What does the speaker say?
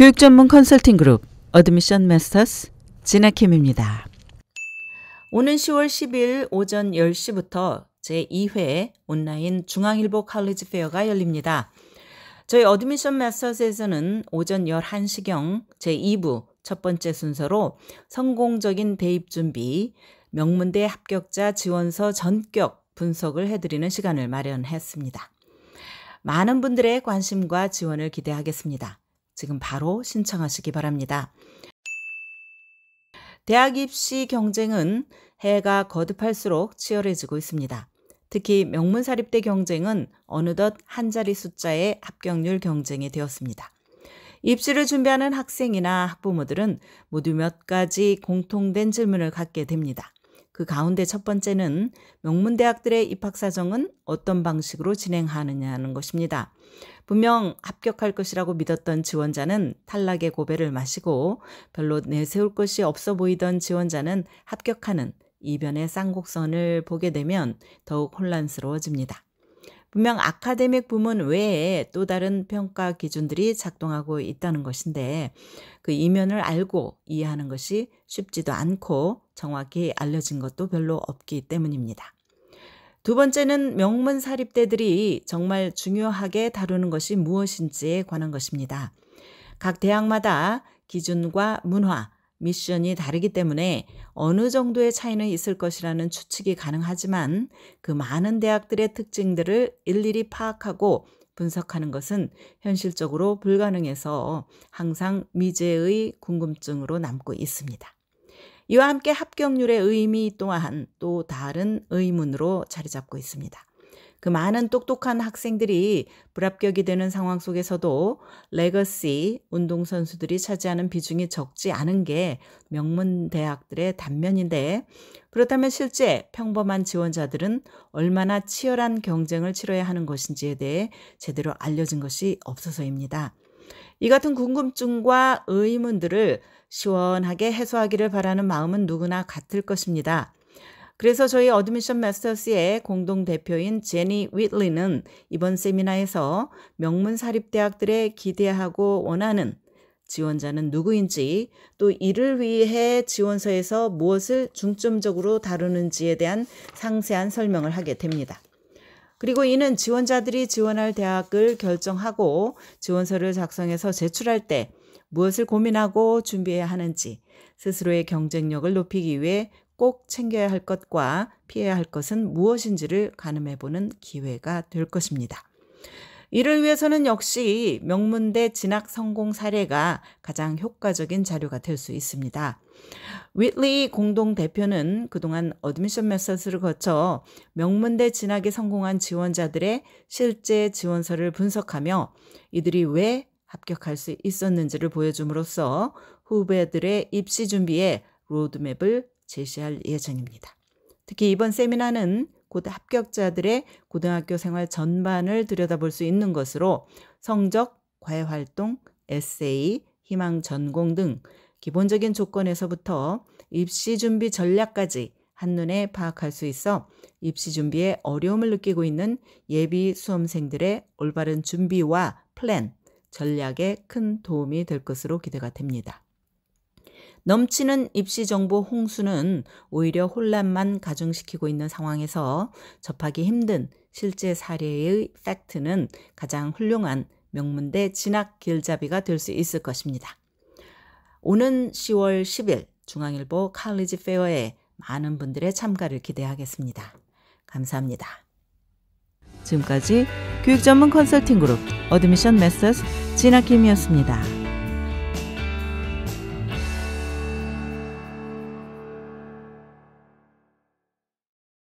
교육 전문 컨설팅 그룹 어드미션 마스터스 진아킴입니다. 오는 10월 10일 오전 10시부터 제2회 온라인 중앙일보 칼리지 페어가 열립니다. 저희 어드미션 마스터스에서는 오전 11시경 제2부 첫 번째 순서로 성공적인 대입 준비, 명문대 합격자 지원서 전격 분석을 해드리는 시간을 마련했습니다. 많은 분들의 관심과 지원을 기대하겠습니다. 지금 바로 신청하시기 바랍니다. 대학 입시 경쟁은 해가 거듭할수록 치열해지고 있습니다. 특히 명문사립대 경쟁은 어느덧 한 자리 숫자의 합격률 경쟁이 되었습니다. 입시를 준비하는 학생이나 학부모들은 모두 몇 가지 공통된 질문을 갖게 됩니다. 그 가운데 첫 번째는 명문대학들의 입학사정은 어떤 방식으로 진행하느냐는 것입니다. 분명 합격할 것이라고 믿었던 지원자는 탈락의 고배를 마시고 별로 내세울 것이 없어 보이던 지원자는 합격하는 이변의 쌍곡선을 보게 되면 더욱 혼란스러워집니다. 분명 아카데믹 부문 외에 또 다른 평가 기준들이 작동하고 있다는 것인데 그 이면을 알고 이해하는 것이 쉽지도 않고 정확히 알려진 것도 별로 없기 때문입니다. 두 번째는 명문 사립대들이 정말 중요하게 다루는 것이 무엇인지에 관한 것입니다. 각 대학마다 기준과 문화, 미션이 다르기 때문에 어느 정도의 차이는 있을 것이라는 추측이 가능하지만 그 많은 대학들의 특징들을 일일이 파악하고 분석하는 것은 현실적으로 불가능해서 항상 미제의 궁금증으로 남고 있습니다. 이와 함께 합격률의 의미 또한 또 다른 의문으로 자리 잡고 있습니다. 그 많은 똑똑한 학생들이 불합격이 되는 상황 속에서도 레거시 운동선수들이 차지하는 비중이 적지 않은 게 명문 대학들의 단면인데 그렇다면 실제 평범한 지원자들은 얼마나 치열한 경쟁을 치러야 하는 것인지에 대해 제대로 알려진 것이 없어서입니다. 이 같은 궁금증과 의문들을 시원하게 해소하기를 바라는 마음은 누구나 같을 것입니다. 그래서 저희 어드미션 마스터스의 공동 대표인 제니 윗리는 이번 세미나에서 명문 사립대학들의 기대하고 원하는 지원자는 누구인지 또 이를 위해 지원서에서 무엇을 중점적으로 다루는지에 대한 상세한 설명을 하게 됩니다. 그리고 이는 지원자들이 지원할 대학을 결정하고 지원서를 작성해서 제출할 때 무엇을 고민하고 준비해야 하는지 스스로의 경쟁력을 높이기 위해 꼭 챙겨야 할 것과 피해야 할 것은 무엇인지를 가늠해보는 기회가 될 것입니다. 이를 위해서는 역시 명문대 진학 성공 사례가 가장 효과적인 자료가 될 수 있습니다. 윌리 공동 대표는 그동안 어드미션 메서스를 거쳐 명문대 진학에 성공한 지원자들의 실제 지원서를 분석하며 이들이 왜 합격할 수 있었는지를 보여줌으로써 후배들의 입시 준비에 로드맵을 제시할 예정입니다. 특히 이번 세미나는 곧 합격자들의 고등학교 생활 전반을 들여다볼 수 있는 것으로 성적, 과외활동, 에세이, 희망 전공 등 기본적인 조건에서부터 입시 준비 전략까지 한눈에 파악할 수 있어 입시 준비에 어려움을 느끼고 있는 예비 수험생들의 올바른 준비와 플랜, 전략에 큰 도움이 될 것으로 기대가 됩니다. 넘치는 입시 정보 홍수는 오히려 혼란만 가중시키고 있는 상황에서 접하기 힘든 실제 사례의 팩트는 가장 훌륭한 명문대 진학 길잡이가 될 수 있을 것입니다. 오는 10월 10일 중앙일보 칼리지 페어에 많은 분들의 참가를 기대하겠습니다. 감사합니다. 지금까지 교육 전문 컨설팅 그룹 어드미션 메서스 진학킴이었습니다.